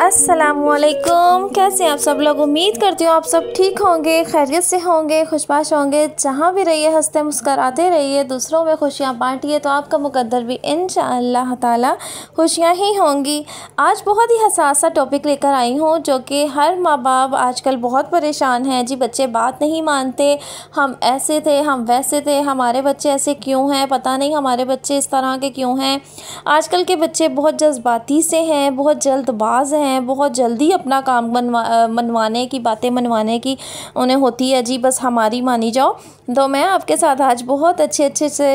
असलकुम कैसे आप सब लोग उम्मीद करती हूँ आप सब ठीक होंगे खैरियत से होंगे खुशबाश होंगे जहाँ भी रहिए हंसते मुस्कराते रहिए दूसरों में खुशियाँ बांटिए तो आपका मुकद्दर भी इन ताला खुशियाँ ही होंगी आज बहुत ही हसास सा टॉपिक लेकर आई हूँ जो कि हर माँ बाप आजकल बहुत परेशान हैं जी बच्चे बात नहीं मानते हम ऐसे थे हम वैसे थे हमारे बच्चे ऐसे क्यों हैं पता नहीं हमारे बच्चे इस तरह के क्यों हैं आजकल के बच्चे बहुत जज्बाती से हैं बहुत जल्दबाज हैं हैं बहुत जल्दी अपना काम मनवा मनवाने की बातें मनवाने की उन्हें होती है जी बस हमारी मानी जाओ तो मैं आपके साथ आज बहुत अच्छे अच्छे से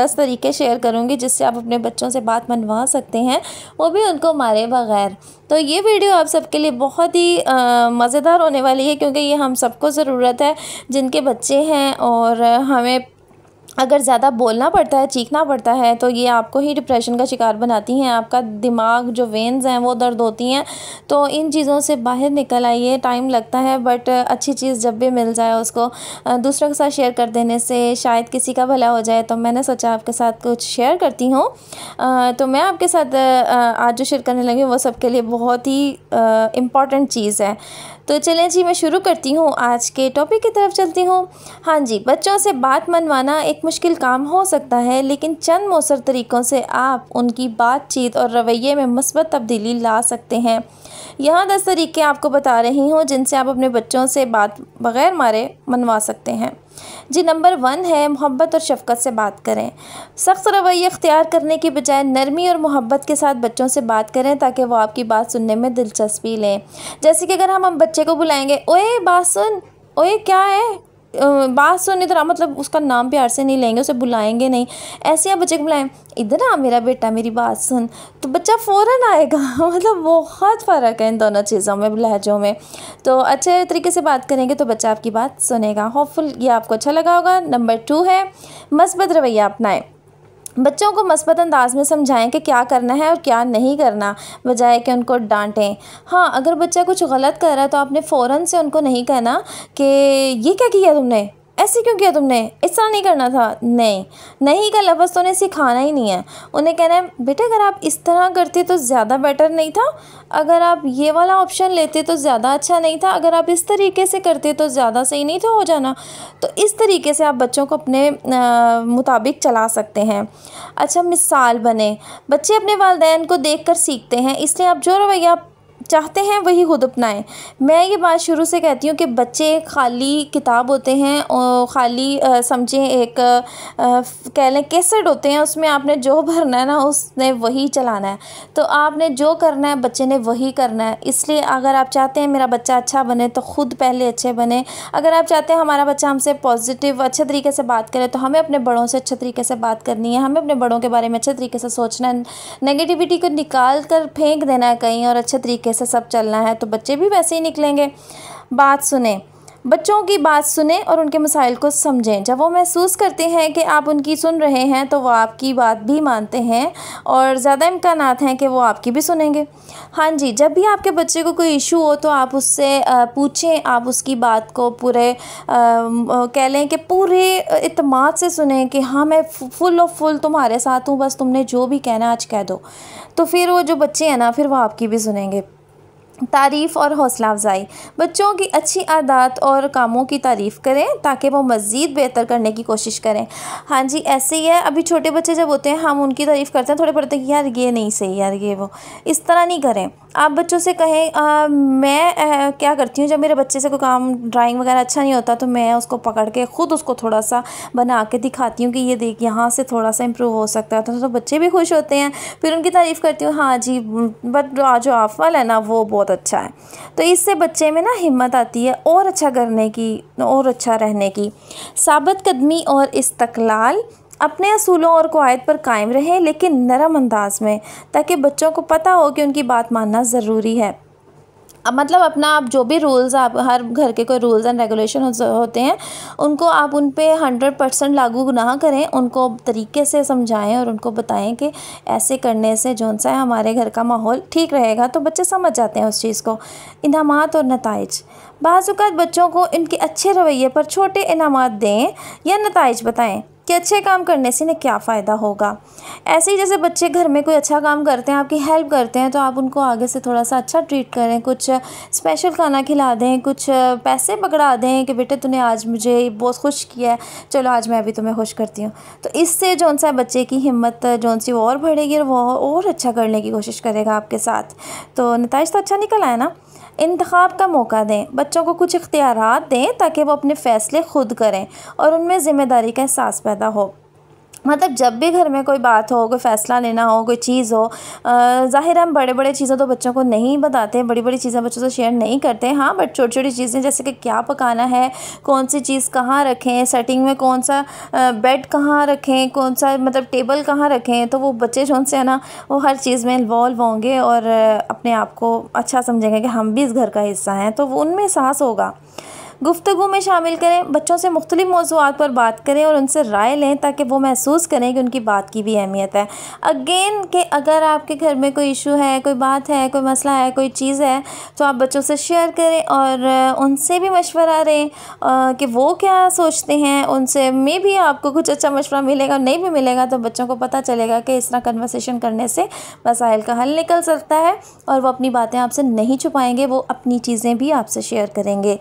दस तरीके शेयर करूँगी जिससे आप अपने बच्चों से बात मनवा सकते हैं वो भी उनको मारे बगैर तो ये वीडियो आप सबके लिए बहुत ही मज़ेदार होने वाली है क्योंकि ये हम सबको ज़रूरत है जिनके बच्चे हैं और हमें अगर ज़्यादा बोलना पड़ता है चीखना पड़ता है तो ये आपको ही डिप्रेशन का शिकार बनाती हैं आपका दिमाग जो वेंस हैं वो दर्द होती हैं तो इन चीज़ों से बाहर निकल आइए टाइम लगता है बट अच्छी चीज़ जब भी मिल जाए उसको दूसरों के साथ शेयर कर देने से शायद किसी का भला हो जाए तो मैंने सोचा आपके साथ कुछ शेयर करती हूँ तो मैं आपके साथ आज जो शेयर करने लगी वो सबके लिए बहुत ही इम्पॉर्टेंट चीज़ है तो चलें जी मैं शुरू करती हूँ आज के टॉपिक की तरफ चलती हूँ हाँ जी बच्चों से बात मनवाना एक मुश्किल काम हो सकता है लेकिन चंद मौसर तरीक़ों से आप उनकी बातचीत और रवैये में मस्बत तब्दीली ला सकते हैं यहाँ दस तरीके आपको बता रही हूँ जिनसे आप अपने बच्चों से बात बग़ैर मारे मनवा सकते हैं जी नंबर वन है मोहब्बत और शफकत से बात करें सख्त रवैया अख्तियार करने के बजाय नरमी और मोहब्बत के साथ बच्चों से बात करें ताकि वो आपकी बात सुनने में दिलचस्पी लें जैसे कि अगर हम हम बच्चे को बुलाएंगे ओए बात सुन ओए क्या है बात सुनने तो मतलब उसका नाम प्यार से नहीं लेंगे उसे बुलाएंगे नहीं ऐसे आप बच्चे को बुलाएं इधर आ मेरा बेटा मेरी बात सुन तो बच्चा फ़ौर आएगा मतलब बहुत फ़र्क है इन दोनों चीज़ों में लहजों में तो अच्छे तरीके से बात करेंगे तो बच्चा आपकी बात सुनेगा होपफुल ये आपको अच्छा लगा होगा नंबर टू है मस्बत रवैया अपनाएं बच्चों को मस्बत अंदाज में समझाएं कि क्या करना है और क्या नहीं करना बजाय कि उनको डांटें हाँ अगर बच्चा कुछ गलत कर रहा है तो आपने फ़ौर से उनको नहीं कहना कि ये क्या किया तुमने ऐसे क्यों किया तुमने इस तरह नहीं करना था नहीं नहीं का लफ्ज़ तो उन्हें सिखाना ही नहीं है उन्हें कहना है बेटा अगर आप इस तरह करते तो ज़्यादा बेटर नहीं था अगर आप ये वाला ऑप्शन लेते तो ज़्यादा अच्छा नहीं था अगर आप इस तरीके से करते तो ज़्यादा सही नहीं था हो जाना तो इस तरीके से आप बच्चों को अपने मुताबिक चला सकते हैं अच्छा मिसाल बने बच्चे अपने वालदेन को देख कर सीखते हैं इसलिए आप जो रवैया चाहते हैं वही ख़ुद अपनाएं मैं ये बात शुरू से कहती हूँ कि बच्चे खाली किताब होते हैं और ख़ाली समझें एक कह लें कैसेट होते हैं उसमें आपने जो भरना है ना उसने वही चलाना है तो आपने जो करना है बच्चे ने वही करना है इसलिए अगर आप चाहते हैं मेरा बच्चा अच्छा बने तो ख़ुद पहले अच्छे बने अगर आप चाहते हैं हमारा बच्चा हमसे पॉजिटिव अच्छे तरीके से बात करें तो हमें अपने बड़ों से अच्छे तरीके से बात करनी है हमें अपने बड़ों के बारे में अच्छे तरीके से सोचना है नेगेटिविटी को निकाल कर फेंक देना है कहीं और अच्छे तरीके से सब चलना है तो बच्चे भी वैसे ही निकलेंगे बात सुने बच्चों की बात सुने और उनके मसाइल को समझें जब वो महसूस करते हैं कि आप उनकी सुन रहे हैं तो वो आपकी बात भी मानते हैं और ज़्यादा इम्कान हैं कि वो आपकी भी सुनेंगे हाँ जी जब भी आपके बच्चे को कोई इशू हो तो आप उससे पूछें आप उसकी बात को पूरे कह लें कि पूरे इतमाद से सुने कि हाँ मैं फुल और फुल तुम्हारे साथ हूँ बस तुमने जो भी कहना आज कह दो तो फिर वो जो बच्चे हैं ना फिर वो आपकी भी सुनेंगे तारीफ़ और हौसला अफज़ाई बच्चों की अच्छी आदत और कामों की तारीफ़ करें ताकि वो मज़ीद बेहतर करने की कोशिश करें हाँ जी ऐसे ही है अभी छोटे बच्चे जब होते हैं हम उनकी तारीफ़ करते हैं थोड़े पढ़ते हैं यार ये नहीं सही यार ये वो इस तरह नहीं करें आप बच्चों से कहें आ, मैं आ, क्या करती हूँ जब मेरे बच्चे से कोई काम ड्राइंग वगैरह अच्छा नहीं होता तो मैं उसको पकड़ के ख़ुद उसको थोड़ा सा बना के दिखाती हूँ कि ये देख यहाँ से थोड़ा सा इम्प्रूव हो सकता है तो, तो बच्चे भी खुश होते हैं फिर उनकी तारीफ़ करती हूँ हाँ जी बट जो आप वाला है ना वो बहुत अच्छा है तो इससे बच्चे में ना हिम्मत आती है और अच्छा करने की और अच्छा रहने की साबत कदमी और इस्तकलाल अपने असूलों और कवायद पर कायम रहें लेकिन नरम अंदाज में ताकि बच्चों को पता हो कि उनकी बात मानना ज़रूरी है मतलब अपना आप जो भी रूल्स आप हर घर के कोई रूल्स एंड रेगुलेशन होते हैं उनको आप उन पर हंड्रेड परसेंट लागू ना करें उनको तरीके से समझाएं और उनको बताएं कि ऐसे करने से जौन सा है हमारे घर का माहौल ठीक रहेगा तो बच्चे समझ जाते हैं उस चीज़ को इनाम और नतज बाज़ बच्चों को इनके अच्छे रवैये पर छोटे इनाम दें या नतज बताएँ कि अच्छे काम करने से इन्हें क्या फ़ायदा होगा ऐसे ही जैसे बच्चे घर में कोई अच्छा काम करते हैं आपकी हेल्प करते हैं तो आप उनको आगे से थोड़ा सा अच्छा ट्रीट करें कुछ स्पेशल खाना खिला दें कुछ पैसे पकड़ा दें कि बेटे तूने आज मुझे बहुत खुश किया है चलो आज मैं भी तुम्हें खुश करती हूँ तो इससे जौन सा बच्चे की हिम्मत जौन सी और बढ़ेगी और वो और अच्छा करने की कोशिश करेगा आपके साथ तो नतज तो अच्छा निकल आया ना इंतखब का मौका दें बच्चों को कुछ इख्तियार दें ताकि वो अपने फ़ैसले ख़ुद करें और उनमें ज़िम्मेदारी का एहसास पैदा हो मतलब जब भी घर में कोई बात हो कोई फ़ैसला लेना हो कोई चीज़ हो ज़ाहिर हम बड़े बड़े चीज़ें तो बच्चों को नहीं बताते बड़ी बड़ी चीज़ें बच्चों से शेयर नहीं करते हाँ बट छोटी छोटी चीज़ें जैसे कि क्या पकाना है कौन सी चीज़ कहाँ रखें सेटिंग में कौन सा बेड कहाँ रखें कौन सा मतलब टेबल कहाँ रखें तो वो बच्चे जो उनसे है ना वो हर चीज़ में इन्वॉल्व होंगे और अपने आप को अच्छा समझेंगे कि हम भी इस घर का हिस्सा हैं तो वो उनमें एहसास होगा गुफ्तु में शामिल करें बच्चों से मुख्तलिफ मौजूद पर बात करें और उनसे राय लें ताकि वो महसूस करें कि उनकी बात की भी अहमियत है अगेन के अगर आपके घर में कोई इशू है कोई बात है कोई मसला है कोई चीज़ है तो आप बच्चों से शेयर करें और उनसे भी मशवरा रहें कि वो क्या सोचते हैं उनसे में भी आपको कुछ अच्छा मशवरा मिलेगा नहीं भी मिलेगा तो बच्चों को पता चलेगा कि इस तरह कन्वर्सेशन करने से मसाइल का हल निकल सकता है और वो अपनी बातें आपसे नहीं छुपाएंगे वो अपनी चीज़ें भी आपसे शेयर करेंगे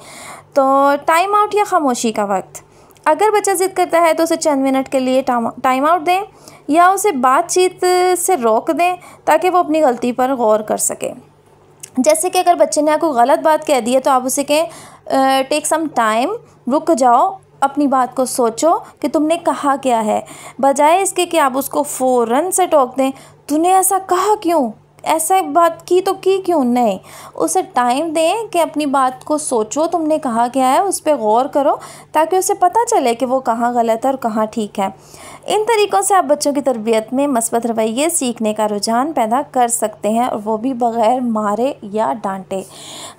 तो टाइम आउट या खामोशी का वक्त अगर बच्चा ज़िद करता है तो उसे चंद मिनट के लिए टाइम आउट दें या उसे बातचीत से रोक दें ताकि वो अपनी गलती पर गौर कर सके जैसे कि अगर बच्चे ने आपको गलत बात कह दी है तो आप उसे कहें टेक सम टाइम रुक जाओ अपनी बात को सोचो कि तुमने कहा क्या है बजाय इसके कि आप उसको फ़ौरन से टोक दें तूने ऐसा कहा क्यों ऐसा बात की तो की क्यों नहीं उसे टाइम दें कि अपनी बात को सोचो तुमने कहा क्या है उस पर गौर करो ताकि उसे पता चले कि वो कहाँ गलत है और कहाँ ठीक है इन तरीक़ों से आप बच्चों की तरबियत में मस्बत रवैये सीखने का रुझान पैदा कर सकते हैं और वो भी बग़ैर मारे या डांटे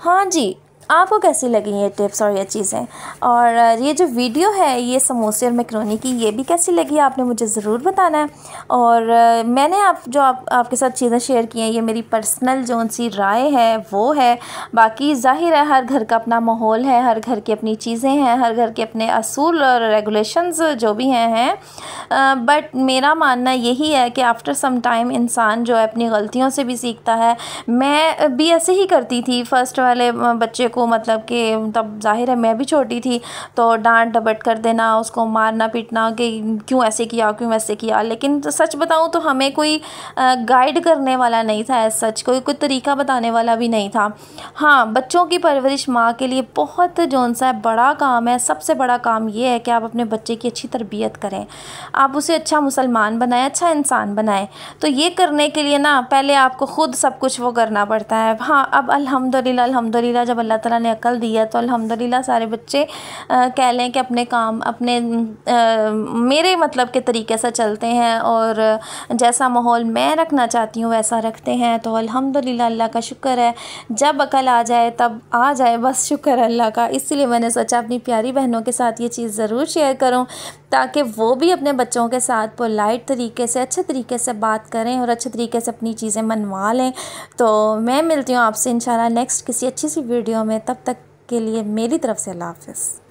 हाँ जी आपको कैसी लगी ये टिप्स और ये चीज़ें और ये जो वीडियो है ये समोसे और मैक्रोनी की ये भी कैसी लगी आपने मुझे ज़रूर बताना है और मैंने आप जो आप आपके साथ चीज़ें शेयर की हैं ये मेरी पर्सनल जो सी राय है वो है बाकी जाहिर है हर घर का अपना माहौल है हर घर की अपनी चीज़ें हैं हर घर के अपने असूल और रेगुलेशनस जो भी हैं हैं बट मेरा मानना यही है कि आफ्टर सम टाइम इंसान जो है अपनी गलतियों से भी सीखता है मैं भी ऐसे ही करती थी फ़र्स्ट वाले बच्चे को मतलब कि तब जाहिर है मैं भी छोटी थी तो डांट डबट कर देना उसको मारना पीटना कि क्यों ऐसे किया क्यों वैसे किया लेकिन तो सच बताऊँ तो हमें कोई गाइड करने वाला नहीं था एज सच कोई कोई तरीका बताने वाला भी नहीं था हाँ बच्चों की परवरिश माँ के लिए बहुत जौन सा बड़ा काम है सबसे बड़ा काम ये है कि आप अपने बच्चे की अच्छी तरबियत करें आप उसे अच्छा मुसलमान बनाएं अच्छा इंसान बनाएं तो ये करने के लिए ना पहले आपको ख़ुद सब कुछ वो करना पड़ता है हाँ अब अल्हम्दुलिल्लाह अल्हम्दुलिल्लाह जब अल्लाह ताला ने अकल दी है तो अलहमदिल्ला सारे बच्चे कह लें कि अपने काम अपने आ, मेरे मतलब के तरीके से चलते हैं और जैसा माहौल मैं रखना चाहती हूँ वैसा रखते हैं तो अल्हम्दुलिल्लाह अल्लाह का शुक्र है जब अकल आ जाए तब आ जाए बस शुक्र अल्लाह का इसलिए मैंने सोचा अपनी प्यारी बहनों के साथ ये चीज़ ज़रूर शेयर करूँ ताकि वो भी अपने बच्चों के साथ पोलाइट तरीके से अच्छे तरीके से बात करें और अच्छे तरीके से अपनी चीज़ें मनवा लें तो मैं मिलती हूँ आपसे इन नेक्स्ट किसी अच्छी सी वीडियो में में तब तक के लिए मेरी तरफ़ से अल्लाह हाफ़िज़